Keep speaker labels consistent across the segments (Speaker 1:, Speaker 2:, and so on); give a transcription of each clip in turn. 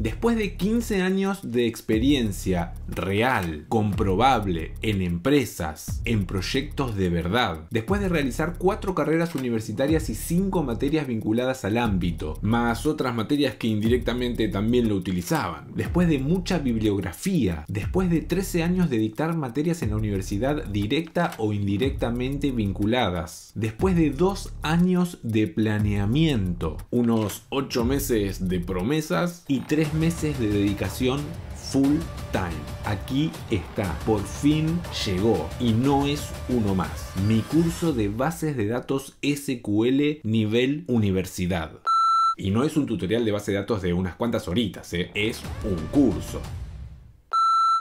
Speaker 1: Después de 15 años de experiencia real, comprobable, en empresas, en proyectos de verdad, después de realizar 4 carreras universitarias y 5 materias vinculadas al ámbito, más otras materias que indirectamente también lo utilizaban, después de mucha bibliografía, después de 13 años de dictar materias en la universidad directa o indirectamente vinculadas, después de 2 años de planeamiento, unos 8 meses de promesas y 3 meses de dedicación full time. Aquí está, por fin llegó y no es uno más. Mi curso de bases de datos SQL nivel universidad. Y no es un tutorial de base de datos de unas cuantas horitas, ¿eh? es un curso.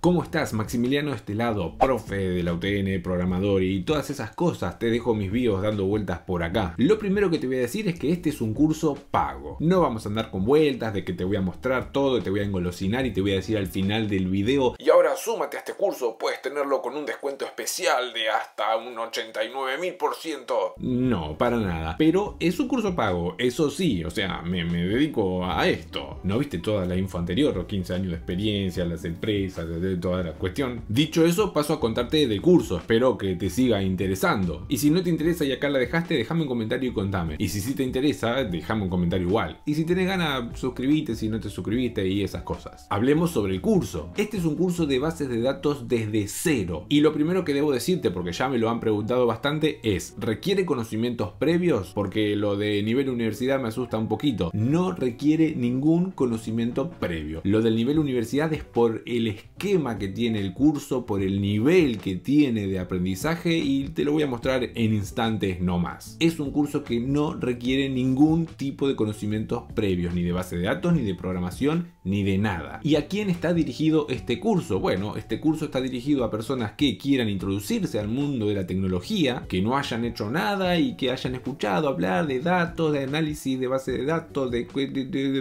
Speaker 1: ¿Cómo estás? Maximiliano Estelado, profe de la UTN, programador y todas esas cosas. Te dejo mis vídeos dando vueltas por acá. Lo primero que te voy a decir es que este es un curso pago. No vamos a andar con vueltas de que te voy a mostrar todo, te voy a engolosinar y te voy a decir al final del video. Y ahora súmate a este curso, puedes tenerlo con un descuento especial de hasta un 89.000%. No, para nada. Pero es un curso pago, eso sí. O sea, me, dedico a esto. ¿No viste toda la info anterior? 15 años de experiencia, las empresas, etc de toda la cuestión. Dicho eso, paso a contarte del curso, espero que te siga interesando. Y si no te interesa y acá la dejaste, déjame un comentario y contame. Y si sí te interesa, déjame un comentario igual. Y si tenés ganas, suscribite si no te suscribiste y esas cosas. Hablemos sobre el curso. Este es un curso de bases de datos desde cero. Y lo primero que debo decirte, porque ya me lo han preguntado bastante, es, ¿requiere conocimientos previos? Porque lo de nivel universidad me asusta un poquito. No requiere ningún conocimiento previo. Lo del nivel universidad es por el esquema que tiene el curso, por el nivel que tiene de aprendizaje y te lo voy a mostrar en instantes no más. Es un curso que no requiere ningún tipo de conocimientos previos, ni de base de datos, ni de programación, ni de nada. ¿Y a quién está dirigido este curso? Bueno, este curso está dirigido a personas que quieran introducirse al mundo de la tecnología, que no hayan hecho nada y que hayan escuchado hablar de datos, de análisis de base de datos, de,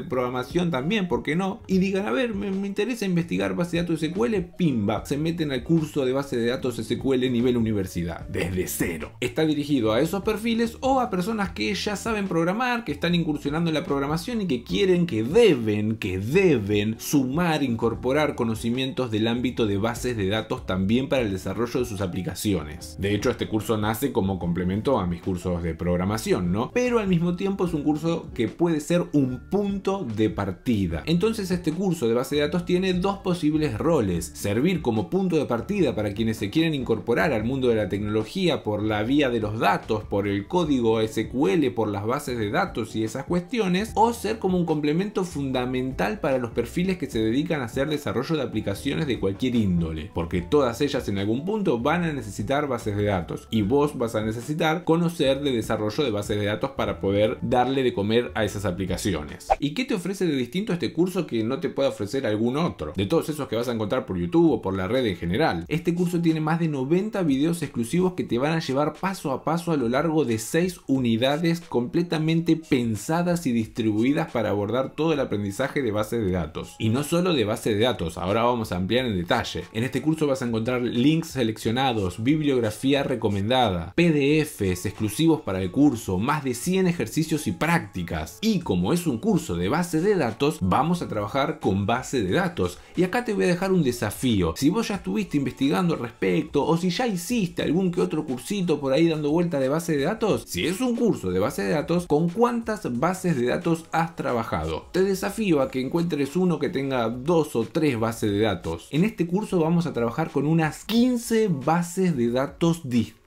Speaker 1: programación también, porque no? Y digan, a ver, me, interesa investigar base de datos SQL pinback Pimba se meten al curso de base de datos SQL nivel universidad, desde cero. Está dirigido a esos perfiles o a personas que ya saben programar, que están incursionando en la programación y que quieren, que deben, que deben sumar, incorporar conocimientos del ámbito de bases de datos también para el desarrollo de sus aplicaciones. De hecho, este curso nace como complemento a mis cursos de programación, ¿no? Pero al mismo tiempo es un curso que puede ser un punto de partida. Entonces este curso de base de datos tiene dos posibles roles servir como punto de partida para quienes se quieren incorporar al mundo de la tecnología por la vía de los datos, por el código SQL, por las bases de datos y esas cuestiones, o ser como un complemento fundamental para los perfiles que se dedican a hacer desarrollo de aplicaciones de cualquier índole, porque todas ellas en algún punto van a necesitar bases de datos y vos vas a necesitar conocer de desarrollo de bases de datos para poder darle de comer a esas aplicaciones. ¿Y qué te ofrece de distinto este curso que no te puede ofrecer algún otro? De todos esos que vas a encontrar por YouTube o por la red en general. Este curso tiene más de 90 videos exclusivos que te van a llevar paso a paso a lo largo de 6 unidades completamente pensadas y distribuidas para abordar todo el aprendizaje de base de datos. Y no solo de base de datos, ahora vamos a ampliar en detalle. En este curso vas a encontrar links seleccionados, bibliografía recomendada, PDFs exclusivos para el curso, más de 100 ejercicios y prácticas. Y como es un curso de base de datos, vamos a trabajar con base de datos. Y acá te voy a dejar un desafío desafío. Si vos ya estuviste investigando al respecto o si ya hiciste algún que otro cursito por ahí dando vuelta de base de datos, si es un curso de base de datos, ¿con cuántas bases de datos has trabajado? Te desafío a que encuentres uno que tenga dos o tres bases de datos. En este curso vamos a trabajar con unas 15 bases de datos distintas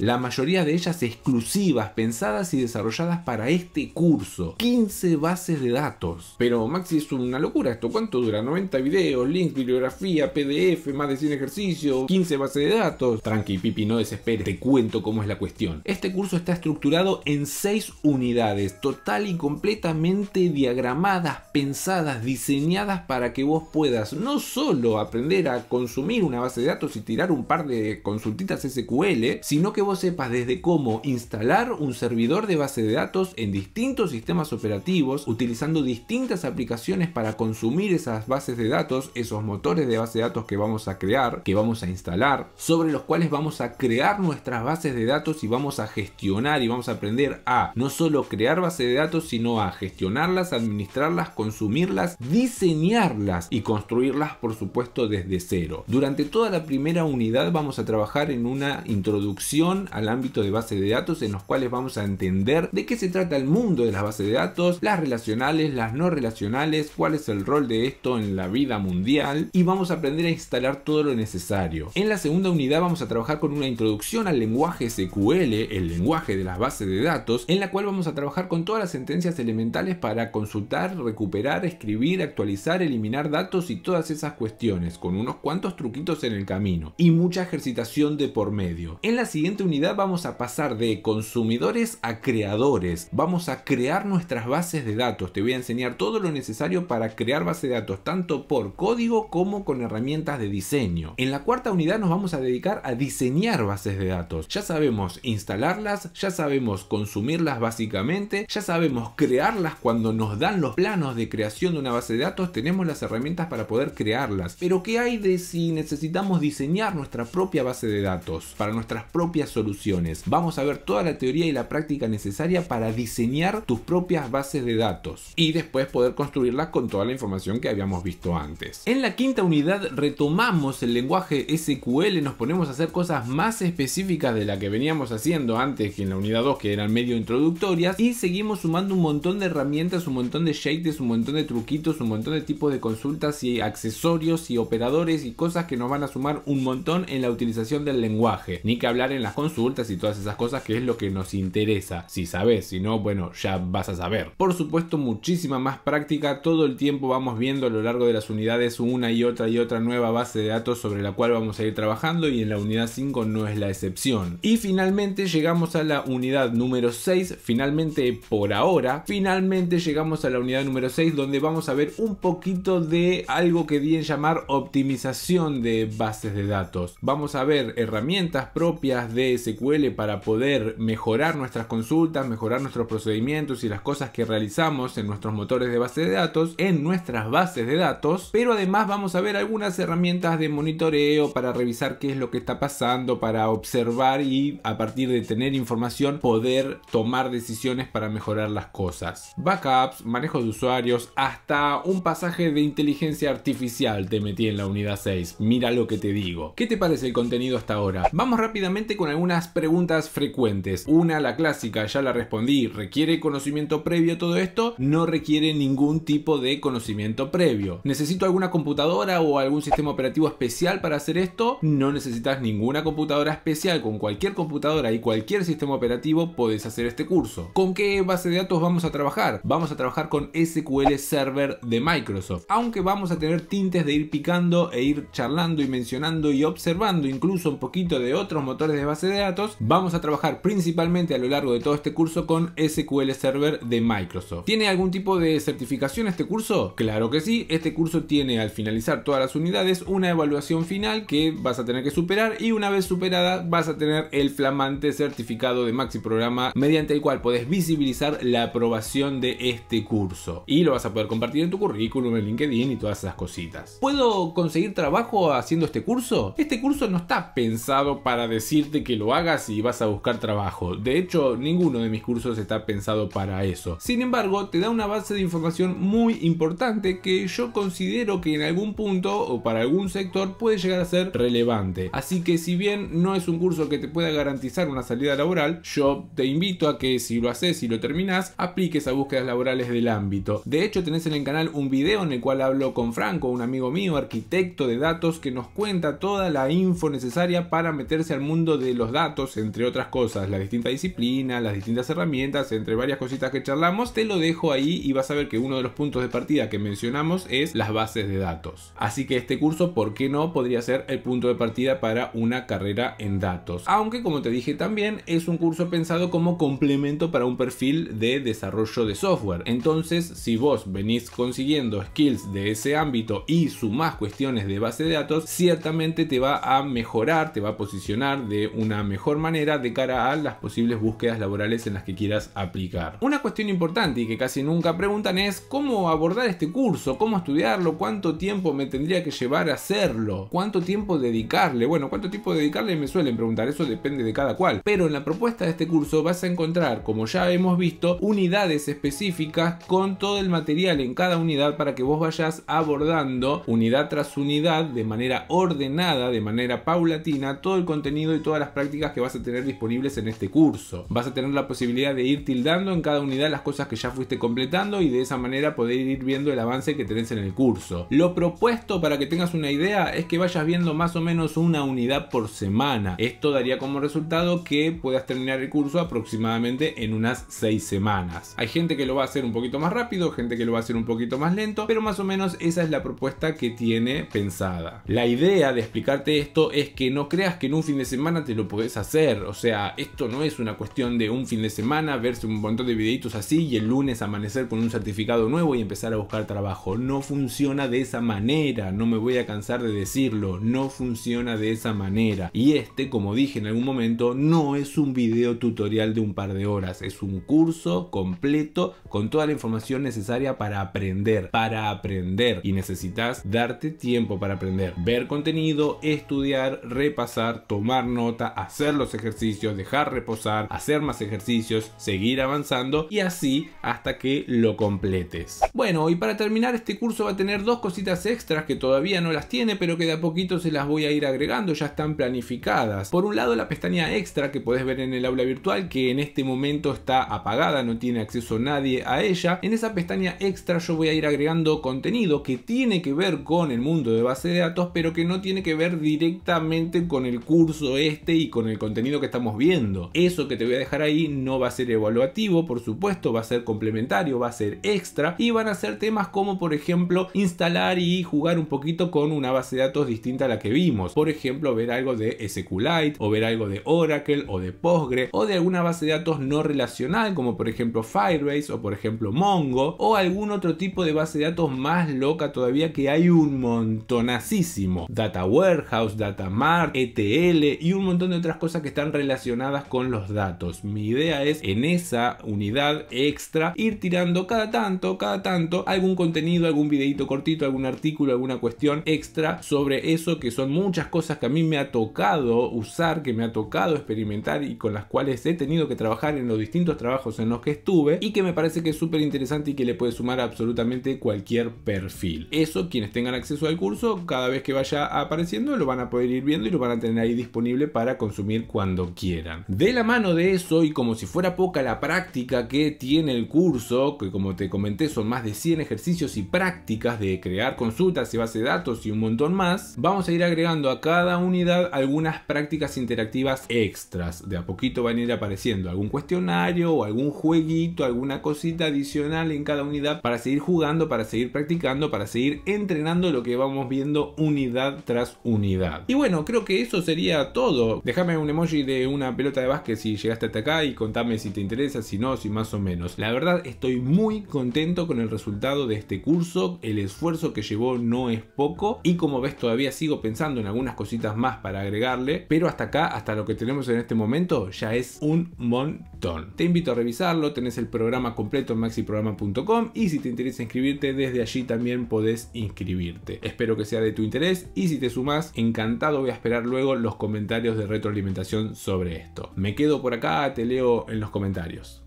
Speaker 1: la mayoría de ellas exclusivas, pensadas y desarrolladas para este curso. 15 bases de datos. Pero Maxi es una locura esto, ¿cuánto dura? 90 videos, links, bibliografía PDF, más de 100 ejercicios, 15 bases de datos. Tranqui, Pipi, no desesperes, te cuento cómo es la cuestión. Este curso está estructurado en 6 unidades, total y completamente diagramadas, pensadas, diseñadas para que vos puedas no solo aprender a consumir una base de datos y tirar un par de consultitas SQL, sino que vos sepas desde cómo instalar un servidor de base de datos en distintos sistemas operativos, utilizando distintas aplicaciones para consumir esas bases de datos, esos motores de base de datos que vamos a crear, que vamos a instalar, sobre los cuales vamos a crear nuestras bases de datos y vamos a gestionar y vamos a aprender a no solo crear bases de datos, sino a gestionarlas, administrarlas, consumirlas, diseñarlas y construirlas, por supuesto, desde cero. Durante toda la primera unidad vamos a trabajar en una introducción al ámbito de bases de datos en los cuales vamos a entender de qué se trata el mundo de las bases de datos, las relacionales, las no relacionales, cuál es el rol de esto en la vida mundial y vamos a aprender a instalar todo lo necesario. En la segunda unidad vamos a trabajar con una introducción al lenguaje SQL, el lenguaje de las bases de datos, en la cual vamos a trabajar con todas las sentencias elementales para consultar, recuperar, escribir, actualizar, eliminar datos y todas esas cuestiones, con unos cuantos truquitos en el camino y mucha ejercitación de por medio. En la siguiente unidad vamos a pasar de consumidores a creadores, vamos a crear nuestras bases de datos, te voy a enseñar todo lo necesario para crear base de datos, tanto por código como con herramientas de diseño. En la cuarta unidad nos vamos a dedicar a diseñar bases de datos. Ya sabemos instalarlas, ya sabemos consumirlas básicamente, ya sabemos crearlas cuando nos dan los planos de creación de una base de datos, tenemos las herramientas para poder crearlas. Pero ¿qué hay de si necesitamos diseñar nuestra propia base de datos para nuestras propias soluciones? Vamos a ver toda la teoría y la práctica necesaria para diseñar tus propias bases de datos y después poder construirlas con toda la información que habíamos visto antes. En la quinta unidad retomamos el lenguaje SQL, nos ponemos a hacer cosas más específicas de la que veníamos haciendo antes que en la unidad 2 que eran medio introductorias y seguimos sumando un montón de herramientas, un montón de shaders, un montón de truquitos, un montón de tipos de consultas y accesorios y operadores y cosas que nos van a sumar un montón en la utilización del lenguaje. Ni que hablar en las consultas y todas esas cosas que es lo que nos interesa. Si sabes, si no, bueno, ya vas a saber. Por supuesto, muchísima más práctica. Todo el tiempo vamos viendo a lo largo de las unidades una y otra y otra nueva base de datos sobre la cual vamos a ir trabajando y en la unidad 5 no es la excepción. Y finalmente llegamos a la unidad número 6, finalmente por ahora, finalmente llegamos a la unidad número 6 donde vamos a ver un poquito de algo que bien llamar optimización de bases de datos. Vamos a ver herramientas propias de SQL para poder mejorar nuestras consultas, mejorar nuestros procedimientos y las cosas que realizamos en nuestros motores de base de datos, en nuestras bases de datos, pero además vamos a ver algunas herramientas de monitoreo para revisar qué es lo que está pasando, para observar y a partir de tener información poder tomar decisiones para mejorar las cosas. Backups, manejo de usuarios, hasta un pasaje de inteligencia artificial te metí en la unidad 6. Mira lo que te digo. ¿Qué te parece el contenido hasta ahora? Vamos rápidamente con algunas preguntas frecuentes. Una, la clásica, ya la respondí. ¿Requiere conocimiento previo todo esto? No requiere ningún tipo de conocimiento previo. ¿Necesito alguna computadora? o algún sistema operativo especial para hacer esto, no necesitas ninguna computadora especial. Con cualquier computadora y cualquier sistema operativo podés hacer este curso. ¿Con qué base de datos vamos a trabajar? Vamos a trabajar con SQL Server de Microsoft. Aunque vamos a tener tintes de ir picando e ir charlando y mencionando y observando incluso un poquito de otros motores de base de datos, vamos a trabajar principalmente a lo largo de todo este curso con SQL Server de Microsoft. ¿Tiene algún tipo de certificación este curso? Claro que sí, este curso tiene al finalizar todas las unidades, una evaluación final que vas a tener que superar y una vez superada vas a tener el flamante certificado de Maxi Programa mediante el cual podés visibilizar la aprobación de este curso y lo vas a poder compartir en tu currículum, en LinkedIn y todas esas cositas. ¿Puedo conseguir trabajo haciendo este curso? Este curso no está pensado para decirte que lo hagas y vas a buscar trabajo. De hecho, ninguno de mis cursos está pensado para eso. Sin embargo, te da una base de información muy importante que yo considero que en algún punto o para algún sector puede llegar a ser relevante. Así que si bien no es un curso que te pueda garantizar una salida laboral, yo te invito a que si lo haces y lo terminás, apliques a búsquedas laborales del ámbito. De hecho, tenés en el canal un video en el cual hablo con Franco, un amigo mío, arquitecto de datos, que nos cuenta toda la info necesaria para meterse al mundo de los datos, entre otras cosas, la distinta disciplina, las distintas herramientas, entre varias cositas que charlamos. Te lo dejo ahí y vas a ver que uno de los puntos de partida que mencionamos es las bases de datos. Así que este curso, ¿por qué no? Podría ser el punto de partida para una carrera en datos. Aunque, como te dije también, es un curso pensado como complemento para un perfil de desarrollo de software. Entonces, si vos venís consiguiendo skills de ese ámbito y sumás cuestiones de base de datos, ciertamente te va a mejorar, te va a posicionar de una mejor manera de cara a las posibles búsquedas laborales en las que quieras aplicar. Una cuestión importante y que casi nunca preguntan es cómo abordar este curso, cómo estudiarlo, cuánto tiempo me tendría que llevar a hacerlo? ¿Cuánto tiempo dedicarle? Bueno, ¿cuánto tiempo dedicarle? Me suelen preguntar, eso depende de cada cual. Pero en la propuesta de este curso vas a encontrar, como ya hemos visto, unidades específicas con todo el material en cada unidad para que vos vayas abordando unidad tras unidad de manera ordenada, de manera paulatina, todo el contenido y todas las prácticas que vas a tener disponibles en este curso. Vas a tener la posibilidad de ir tildando en cada unidad las cosas que ya fuiste completando y de esa manera poder ir viendo el avance que tenés en el curso. Lo propongo para que tengas una idea, es que vayas viendo más o menos una unidad por semana. Esto daría como resultado que puedas terminar el curso aproximadamente en unas 6 semanas. Hay gente que lo va a hacer un poquito más rápido, gente que lo va a hacer un poquito más lento, pero más o menos esa es la propuesta que tiene pensada. La idea de explicarte esto es que no creas que en un fin de semana te lo podés hacer, o sea, esto no es una cuestión de un fin de semana verse un montón de videitos así y el lunes amanecer con un certificado nuevo y empezar a buscar trabajo. No funciona de esa manera no me voy a cansar de decirlo, no funciona de esa manera. Y este, como dije en algún momento, no es un video tutorial de un par de horas, es un curso completo con toda la información necesaria para aprender, para aprender. Y necesitas darte tiempo para aprender, ver contenido, estudiar, repasar, tomar nota, hacer los ejercicios, dejar reposar, hacer más ejercicios, seguir avanzando y así hasta que lo completes. Bueno, y para terminar este curso va a tener dos cositas extra que todavía no las tiene, pero que de a poquito se las voy a ir agregando, ya están planificadas. Por un lado la pestaña extra que puedes ver en el aula virtual, que en este momento está apagada, no tiene acceso nadie a ella. En esa pestaña extra yo voy a ir agregando contenido que tiene que ver con el mundo de base de datos, pero que no tiene que ver directamente con el curso este y con el contenido que estamos viendo. Eso que te voy a dejar ahí no va a ser evaluativo, por supuesto, va a ser complementario, va a ser extra y van a ser temas como por ejemplo instalar y jugar un poquito con una base de datos distinta a la que vimos. Por ejemplo, ver algo de SQLite o ver algo de Oracle o de Postgre o de alguna base de datos no relacional como por ejemplo Firebase o por ejemplo Mongo o algún otro tipo de base de datos más loca todavía que hay un montonacísimo. Data Warehouse, Data Mart, ETL y un montón de otras cosas que están relacionadas con los datos. Mi idea es en esa unidad extra ir tirando cada tanto, cada tanto algún contenido, algún videito cortito, algún artículo alguna cuestión extra sobre eso, que son muchas cosas que a mí me ha tocado usar, que me ha tocado experimentar y con las cuales he tenido que trabajar en los distintos trabajos en los que estuve y que me parece que es súper interesante y que le puede sumar absolutamente cualquier perfil. Eso, quienes tengan acceso al curso, cada vez que vaya apareciendo lo van a poder ir viendo y lo van a tener ahí disponible para consumir cuando quieran. De la mano de eso y como si fuera poca la práctica que tiene el curso, que como te comenté son más de 100 ejercicios y prácticas de crear consultas, se base de datos y un montón más, vamos a ir agregando a cada unidad algunas prácticas interactivas extras. De a poquito van a ir apareciendo algún cuestionario o algún jueguito, alguna cosita adicional en cada unidad para seguir jugando, para seguir practicando, para seguir entrenando lo que vamos viendo unidad tras unidad. Y bueno, creo que eso sería todo. Déjame un emoji de una pelota de básquet si llegaste hasta acá y contame si te interesa, si no, si más o menos. La verdad estoy muy contento con el resultado de este curso, el esfuerzo que llevó no es poco. Y como ves, todavía sigo pensando en algunas cositas más para agregarle, pero hasta acá, hasta lo que tenemos en este momento, ya es un montón. Te invito a revisarlo, tenés el programa completo en maxiprograma.com y si te interesa inscribirte, desde allí también podés inscribirte. Espero que sea de tu interés y si te sumas encantado voy a esperar luego los comentarios de retroalimentación sobre esto. Me quedo por acá, te leo en los comentarios.